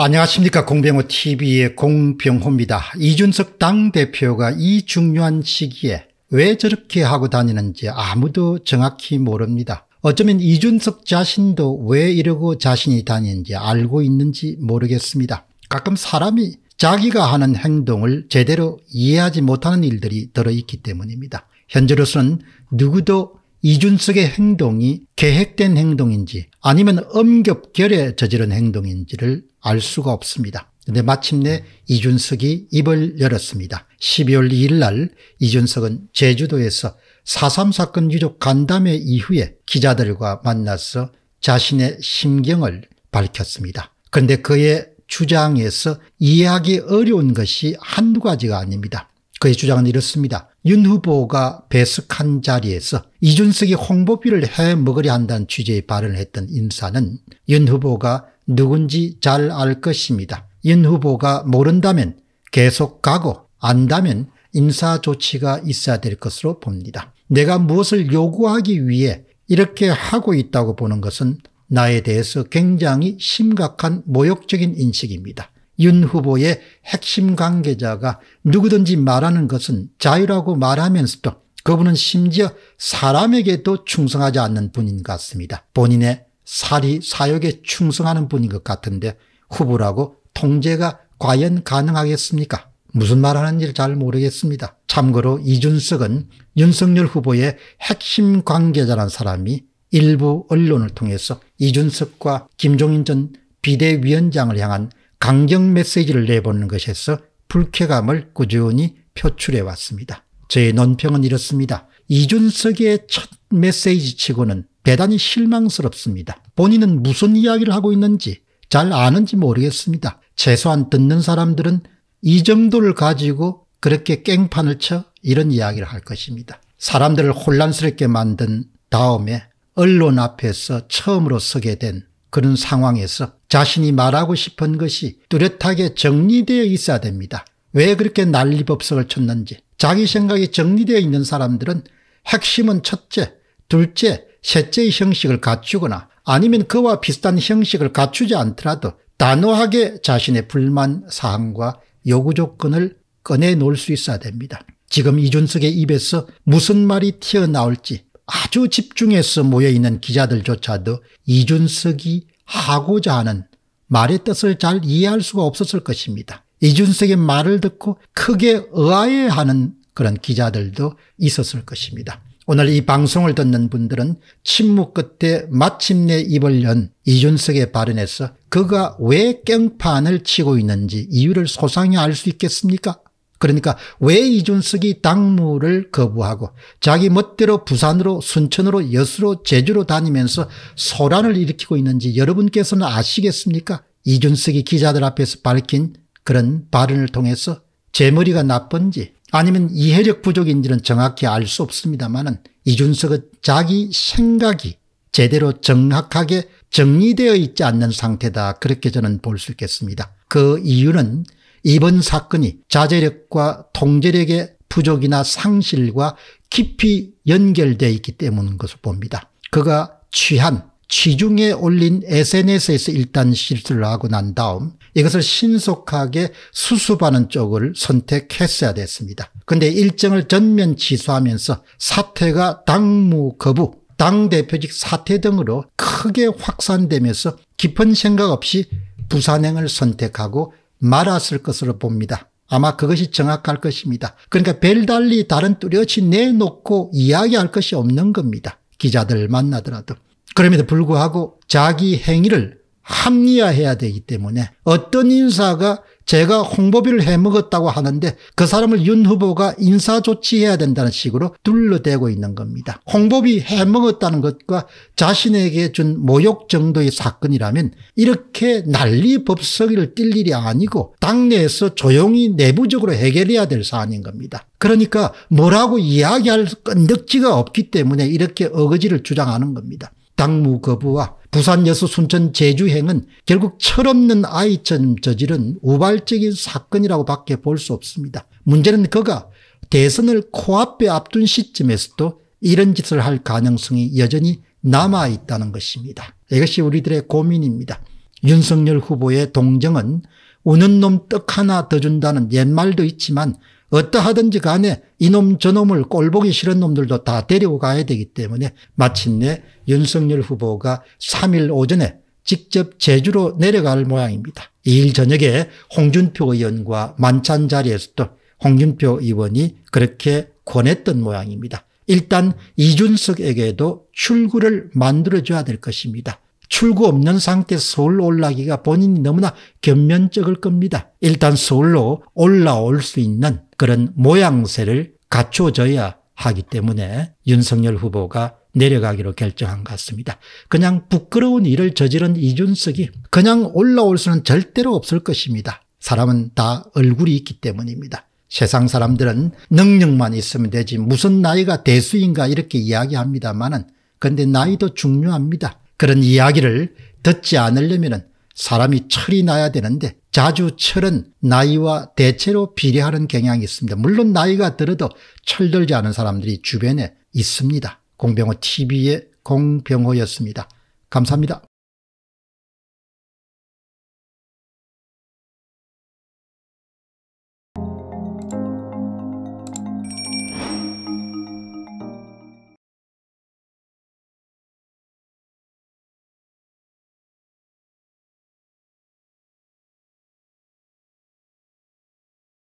안녕하십니까 공병호 TV의 공병호입니다. 이준석 당대표가 이 중요한 시기에 왜 저렇게 하고 다니는지 아무도 정확히 모릅니다. 어쩌면 이준석 자신도 왜 이러고 자신이 다니는지 알고 있는지 모르겠습니다. 가끔 사람이 자기가 하는 행동을 제대로 이해하지 못하는 일들이 들어있기 때문입니다. 현재로서는 누구도 이준석의 행동이 계획된 행동인지 아니면 엄격결에 저지른 행동인지를 알 수가 없습니다. 근데 마침내 이준석이 입을 열었습니다. 12월 2일 날 이준석은 제주도에서 4.3 사건 유족 간담회 이후에 기자들과 만나서 자신의 심경을 밝혔습니다. 근데 그의 주장에서 이해하기 어려운 것이 한두 가지가 아닙니다. 그의 주장은 이렇습니다. 윤 후보가 배석한 자리에서 이준석이 홍보비를 해먹으려 한다는 취지의 발언을 했던 인사는 윤 후보가 누군지 잘 알 것입니다. 윤 후보가 모른다면 계속 가고 안다면 인사 조치가 있어야 될 것으로 봅니다. 내가 무엇을 요구하기 위해 이렇게 하고 있다고 보는 것은 나에 대해서 굉장히 심각한 모욕적인 인식입니다. 윤 후보의 핵심 관계자가 누구든지 말하는 것은 자유라고 말하면서도 그분은 심지어 사람에게도 충성하지 않는 분인 것 같습니다. 본인의 사리 사욕에 충성하는 분인 것 같은데 후보라고 통제가 과연 가능하겠습니까? 무슨 말 하는지 를잘 모르겠습니다. 참고로 이준석은 윤석열 후보의 핵심 관계자란 사람이 일부 언론을 통해서 이준석과 김종인 전 비대위원장을 향한 강경 메시지를 내보는 것에서 불쾌감을 꾸준히 표출해 왔습니다. 저의 논평은 이렇습니다. 이준석의 첫 메시지치고는 대단히 실망스럽습니다. 본인은 무슨 이야기를 하고 있는지 잘 아는지 모르겠습니다. 최소한 듣는 사람들은 이 정도를 가지고 그렇게 깽판을 쳐 이런 이야기를 할 것입니다. 사람들을 혼란스럽게 만든 다음에 언론 앞에서 처음으로 서게 된 그런 상황에서 자신이 말하고 싶은 것이 뚜렷하게 정리되어 있어야 됩니다. 왜 그렇게 난리법석을 쳤는지 자기 생각이 정리되어 있는 사람들은 핵심은 첫째, 둘째, 셋째의 형식을 갖추거나 아니면 그와 비슷한 형식을 갖추지 않더라도 단호하게 자신의 불만 사항과 요구 조건을 꺼내놓을 수 있어야 됩니다. 지금 이준석의 입에서 무슨 말이 튀어나올지 아주 집중해서 모여있는 기자들조차도 이준석이 하고자 하는 말의 뜻을 잘 이해할 수가 없었을 것입니다. 이준석의 말을 듣고 크게 의아해하는 그런 기자들도 있었을 것입니다. 오늘 이 방송을 듣는 분들은 침묵 끝에 마침내 입을 연 이준석의 발언에서 그가 왜 깽판을 치고 있는지 이유를 소상히 알 수 있겠습니까? 그러니까 왜 이준석이 당무를 거부하고 자기 멋대로 부산으로 순천으로 여수로 제주로 다니면서 소란을 일으키고 있는지 여러분께서는 아시겠습니까? 이준석이 기자들 앞에서 밝힌 그런 발언을 통해서 제 머리가 나쁜지 아니면 이해력 부족인지는 정확히 알 수 없습니다만 이준석은 자기 생각이 제대로 정확하게 정리되어 있지 않는 상태다 그렇게 저는 볼 수 있겠습니다. 그 이유는 이번 사건이 자제력과 통제력의 부족이나 상실과 깊이 연결되어 있기 때문인 것을 봅니다. 그가 취한 취중에 올린 SNS에서 일단 실수를 하고 난 다음 이것을 신속하게 수습하는 쪽을 선택했어야 됐습니다. 근데 일정을 전면 취소하면서 사태가 당무 거부, 당대표직 사태 등으로 크게 확산되면서 깊은 생각 없이 부산행을 선택하고 말았을 것으로 봅니다. 아마 그것이 정확할 것입니다. 그러니까 별달리 다른 뚜렷이 내놓고 이야기할 것이 없는 겁니다. 기자들 만나더라도. 그럼에도 불구하고 자기 행위를 합리화해야 되기 때문에 어떤 인사가 제가 홍보비를 해먹었다고 하는데 그 사람을 윤 후보가 인사조치해야 된다는 식으로 둘러대고 있는 겁니다. 홍보비 해먹었다는 것과 자신에게 준 모욕 정도의 사건이라면 이렇게 난리 법석이를 뛸 일이 아니고 당내에서 조용히 내부적으로 해결해야 될 사안인 겁니다. 그러니까 뭐라고 이야기할 건덕지가 없기 때문에 이렇게 어거지를 주장하는 겁니다. 당무 거부와 부산, 여수, 순천, 제주행은 결국 철없는 아이처럼 저지른 우발적인 사건이라고밖에 볼 수 없습니다. 문제는 그가 대선을 코앞에 앞둔 시점에서도 이런 짓을 할 가능성이 여전히 남아있다는 것입니다. 이것이 우리들의 고민입니다. 윤석열 후보의 동정은 우는 놈 떡 하나 더 준다는 옛말도 있지만 어떠하든지 간에 이놈 저놈을 꼴보기 싫은 놈들도 다 데려가야 되기 때문에 마침내 윤석열 후보가 3일 오전에 직접 제주로 내려갈 모양입니다. 2일 저녁에 홍준표 의원과 만찬 자리에서도 홍준표 의원이 그렇게 권했던 모양입니다. 일단 이준석에게도 출구를 만들어줘야 될 것입니다. 출구 없는 상태 서울 올라기가 본인이 너무나 겸면적을 겁니다. 일단 서울로 올라올 수 있는 그런 모양새를 갖춰줘야 하기 때문에 윤석열 후보가 내려가기로 결정한 것 같습니다. 그냥 부끄러운 일을 저지른 이준석이 그냥 올라올 수는 절대로 없을 것입니다. 사람은 다 얼굴이 있기 때문입니다. 세상 사람들은 능력만 있으면 되지 무슨 나이가 대수인가 이렇게 이야기합니다만은 근데 나이도 중요합니다. 그런 이야기를 듣지 않으려면 사람이 철이 나야 되는데 자주 철은 나이와 대체로 비례하는 경향이 있습니다. 물론 나이가 들어도 철들지 않은 사람들이 주변에 있습니다. 공병호 TV의 공병호였습니다. 감사합니다.